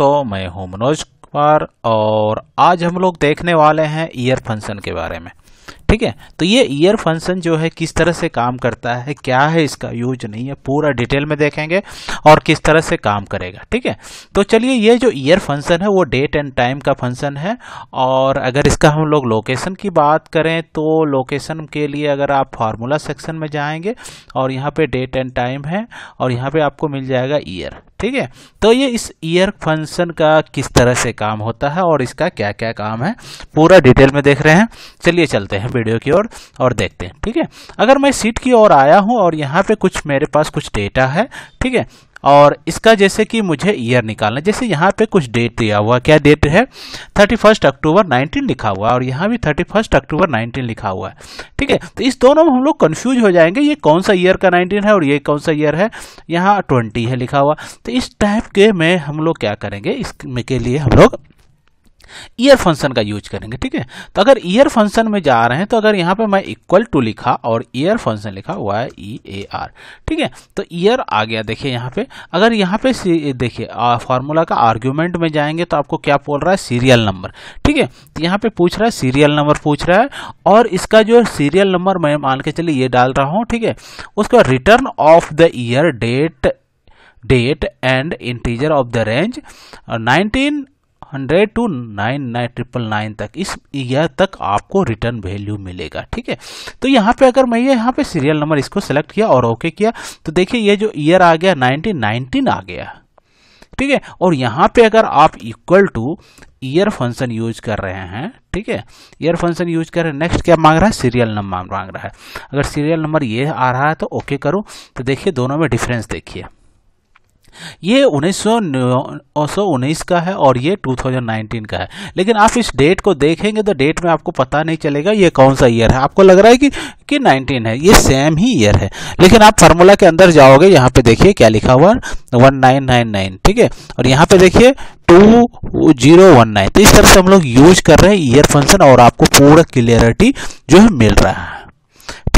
दोस्तों मैं हूं मनोज कुमार और आज हम लोग देखने वाले हैं ईयर फंक्शन के बारे में ठीक है तो ये ईयर फंक्शन जो है किस तरह से काम करता है क्या है इसका यूज नहीं है पूरा डिटेल में देखेंगे और किस तरह से काम करेगा ठीक है तो चलिए ये जो ईयर फंक्शन है वो डेट एंड टाइम का फंक्शन है और अगर इसका हम लोग लोकेशन की बात करें तो लोकेशन के लिए अगर आप फार्मूला सेक्शन में जाएंगे और यहाँ पे डेट एंड टाइम है और यहाँ पे आपको मिल जाएगा ईयर ठीक है तो ये इस ईयर फंक्शन का किस तरह से काम होता है और इसका क्या क्या काम है पूरा डिटेल में देख रहे हैं चलिए चलते हैं वीडियो की ओर और देखते हैं ठीक है अगर मैं सीट की ओर आया हूँ और यहाँ पे कुछ मेरे पास कुछ डेटा है ठीक है और इसका जैसे कि मुझे ईयर निकालना जैसे यहाँ पे कुछ डेट दिया हुआ क्या डेट है थर्टी फर्स्ट अक्टूबर नाइनटीन लिखा हुआ है और यहाँ भी थर्टी फर्स्ट अक्टूबर नाइनटीन लिखा हुआ है ठीक है तो इस दोनों में हम लोग कन्फ्यूज हो जाएंगे ये कौन सा ईयर का नाइनटीन है और ये कौन सा ईयर है यहाँ ट्वेंटी है लिखा हुआ तो इस टाइप के में हम लोग क्या करेंगे इसके लिए हम लोग ईयर फंक्शन का यूज करेंगे ठीक है तो अगर ईयर फंक्शन में जा रहे हैं तो अगर यहाँ पे मैं इक्वल टू लिखा और ईयर फंक्शन लिखा वाई ई ए आर ठीक है तो ईयर आ गया देखिए यहाँ पे अगर यहाँ पे देखिए फार्मूला का आर्ग्यूमेंट में जाएंगे तो आपको क्या बोल रहा है सीरियल नंबर ठीक है तो यहाँ पे पूछ रहा है सीरियल नंबर पूछ रहा है और इसका जो सीरियल नंबर मैं मान के चलिए ये डाल रहा हूँ ठीक है उसके बाद return of the year date date and integer of the range nineteen hundred to nine nine triple nine तक इस ईयर तक आपको रिटर्न वैल्यू मिलेगा ठीक है तो यहाँ पे अगर मैं ये यहाँ पे सीरियल नंबर इसको सेलेक्ट किया और ओके किया तो देखिए ये जो ईयर आ गया नाइनटीन आ गया ठीक है और यहाँ पे अगर आप equal to year function use कर रहे हैं ठीक है ईयर फंक्शन यूज कर रहे हैं नेक्स्ट क्या मांग रहा है सीरियल नंबर मांग रहा है अगर सीरियल नंबर ये आ रहा है तो ओके करूँ तो देखिए दोनों में डिफरेंस देखिए ये उन्नीस सौ उन्नीस का है और ये 2019 का है लेकिन आप इस डेट को देखेंगे तो डेट में आपको पता नहीं चलेगा ये कौन सा ईयर है आपको लग रहा है कि कि 19 है ये सेम ही ईयर है लेकिन आप फार्मूला के अंदर जाओगे यहाँ पे देखिए क्या लिखा हुआ वन नाइन नाइन नाइन ठीक है और यहाँ पे देखिए टू जीरो वन नाइन तो इस तरह से हम लोग यूज कर रहे हैं ईयर फंक्शन और आपको पूरा क्लियरिटी जो है मिल रहा है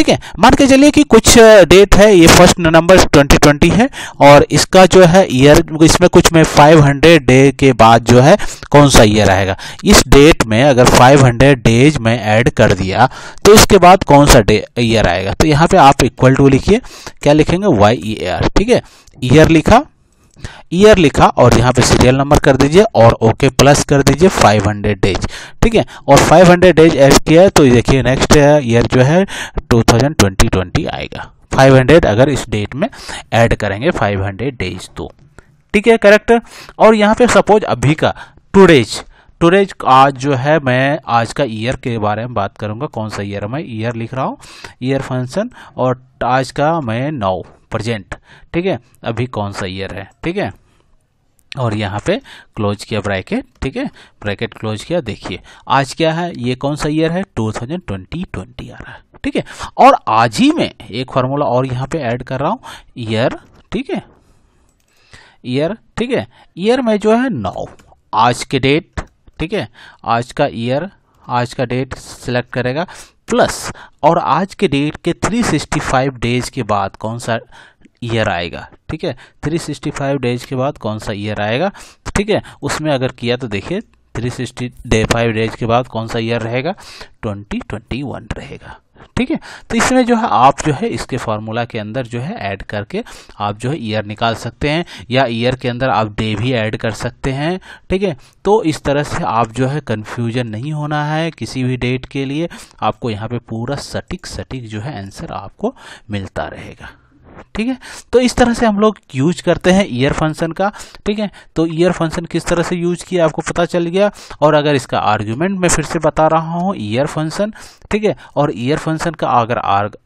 ठीक है मान के चलिए कि कुछ डेट है ये फर्स्ट नवंबर 2020 है और इसका जो है ईयर इसमें कुछ में 500 डे के बाद जो है कौन सा ईयर आएगा इस डेट में अगर 500 डेज में ऐड कर दिया तो इसके बाद कौन सा डे ईयर आएगा तो यहाँ पे आप इक्वल टू लिखिए क्या लिखेंगे वाई ई आर ठीक है ईयर लिखा ईयर लिखा और यहाँ पे सीरियल नंबर कर दीजिए और ओके प्लस कर दीजिए 500 डेज ठीक है और 500 डेज ऐड किया है तो देखिए नेक्स्ट ईयर जो है 2020 आएगा 500 अगर इस डेट में ऐड करेंगे 500 डेज तो ठीक है करेक्ट और यहाँ पे सपोज अभी का टूडेज टूडेज आज जो है मैं आज का ईयर के बारे में बात करूंगा कौन सा ईयर मैं ईयर लिख रहा हूँ ईयर फंक्शन और आज का मैं नौ प्रजेंट ठीक है अभी कौन सा ईयर है ठीक है और यहाँ पे क्लोज किया ब्रैकेट ठीक है ब्रैकेट क्लोज किया देखिए आज क्या है ये कौन सा ईयर है 2020 ट्वेंटी आ रहा है ठीक है और आज ही में एक फार्मूला और यहाँ पे ऐड कर रहा हूँ ईयर ठीक है ईयर ठीक है ईयर में जो है नौ आज के डेट ठीक है आज का ईयर आज का डेट सेलेक्ट करेगा प्लस और आज के डेट के 365 डेज के बाद कौन सा ईयर आएगा ठीक है 365 डेज के बाद कौन सा ईयर आएगा ठीक है उसमें अगर किया तो देखिए सिक्सटी डे फाइव डेज के बाद कौन सा ईयर रहेगा 2021 रहेगा ठीक है तो इसमें जो है आप जो है इसके फार्मूला के अंदर जो है ऐड करके आप जो है ईयर निकाल सकते हैं या ईयर के अंदर आप डे भी ऐड कर सकते हैं ठीक है तो इस तरह से आप जो है कन्फ्यूजन नहीं होना है किसी भी डेट के लिए आपको यहाँ पे पूरा सटीक सटीक जो है आंसर आपको मिलता रहेगा ठीक है तो इस तरह से हम लोग यूज करते हैं ईयर फंक्शन का ठीक है तो ईयर फंक्शन किस तरह से यूज किया आपको पता चल गया और अगर इसका आर्ग्यूमेंट मैं फिर से बता रहा हूँ ईयर फंक्शन ठीक है और ईयर फंक्शन का अगर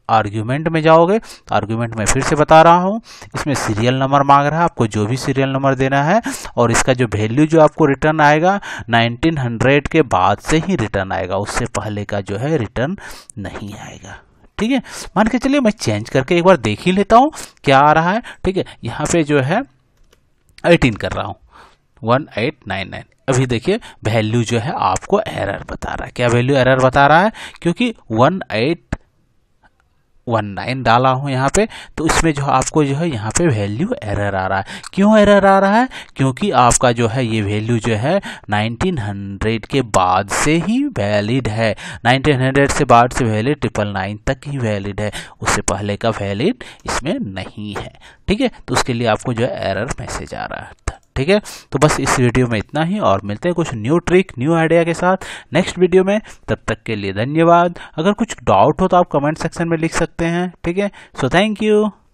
आर्ग्यूमेंट में जाओगे तो आर्ग्यूमेंट मैं फिर से बता रहा हूँ इसमें सीरियल नंबर मांग रहा है आपको जो भी सीरियल नंबर देना है और इसका जो वैल्यू जो आपको रिटर्न आएगा नाइनटीन के बाद से ही रिटर्न आएगा उससे पहले का जो है रिटर्न नहीं आएगा ठीक है मान के चलिए मैं चेंज करके एक बार देख ही लेता हूँ क्या आ रहा है ठीक है यहाँ पे जो है एटीन कर रहा हूँ वन एट नाइन नाइन अभी देखिए वैल्यू जो है आपको एरर बता रहा है क्या वैल्यू एरर बता रहा है क्योंकि वन एट वन नाइन डाला हूँ यहाँ पे तो इसमें जो आपको जो है यहाँ पे वैल्यू एरर आ रहा है क्यों एरर आ रहा है क्योंकि आपका जो है ये वैल्यू जो है 1900 के बाद से ही वैलिड है 1900 से बाद से वैलिड ट्रिपल नाइन तक ही वैलिड है उससे पहले का वैलिड इसमें नहीं है ठीक है तो उसके लिए आपको जो है एरर मैसेज आ रहा है ठीक है तो बस इस वीडियो में इतना ही और मिलते हैं कुछ न्यू ट्रिक न्यू आइडिया के साथ नेक्स्ट वीडियो में तब तक के लिए धन्यवाद अगर कुछ डाउट हो तो आप कमेंट सेक्शन में लिख सकते हैं ठीक है सो थैंक यू